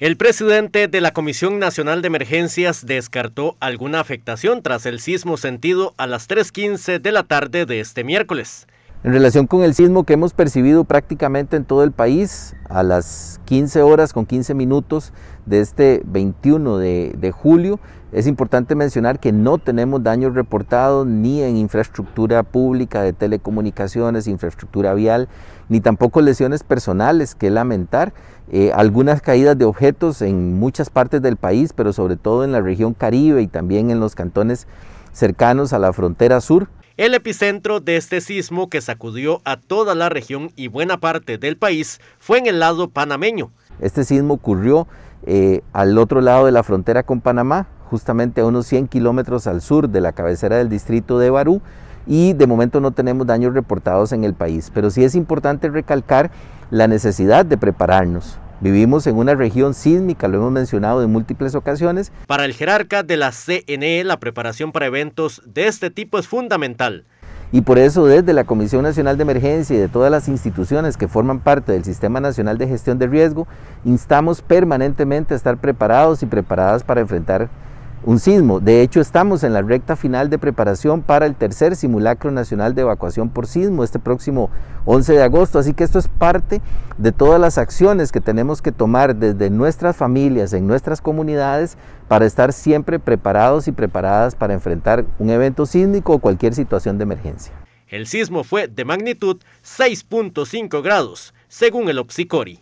El presidente de la Comisión Nacional de Emergencias descartó alguna afectación tras el sismo sentido a las 3.15 de la tarde de este miércoles. En relación con el sismo que hemos percibido prácticamente en todo el país, a las 15 horas con 15 minutos de este 21 de, julio, es importante mencionar que no tenemos daños reportados ni en infraestructura pública de telecomunicaciones, infraestructura vial, ni tampoco lesiones personales que lamentar. Eh, algunas caídas de objetos en muchas partes del país, pero sobre todo en la región caribe y también en los cantones cercanos a la frontera sur el epicentro de este sismo que sacudió a toda la región y buena parte del país fue en el lado panameño. Este sismo ocurrió eh, al otro lado de la frontera con Panamá, justamente a unos 100 kilómetros al sur de la cabecera del distrito de Barú y de momento no tenemos daños reportados en el país, pero sí es importante recalcar la necesidad de prepararnos Vivimos en una región sísmica, lo hemos mencionado en múltiples ocasiones. Para el jerarca de la CNE, la preparación para eventos de este tipo es fundamental. Y por eso desde la Comisión Nacional de Emergencia y de todas las instituciones que forman parte del Sistema Nacional de Gestión de Riesgo, instamos permanentemente a estar preparados y preparadas para enfrentar un sismo. De hecho, estamos en la recta final de preparación para el tercer simulacro nacional de evacuación por sismo este próximo 11 de agosto. Así que esto es parte de todas las acciones que tenemos que tomar desde nuestras familias, en nuestras comunidades, para estar siempre preparados y preparadas para enfrentar un evento sísmico o cualquier situación de emergencia. El sismo fue de magnitud 6.5 grados, según el Opsicori.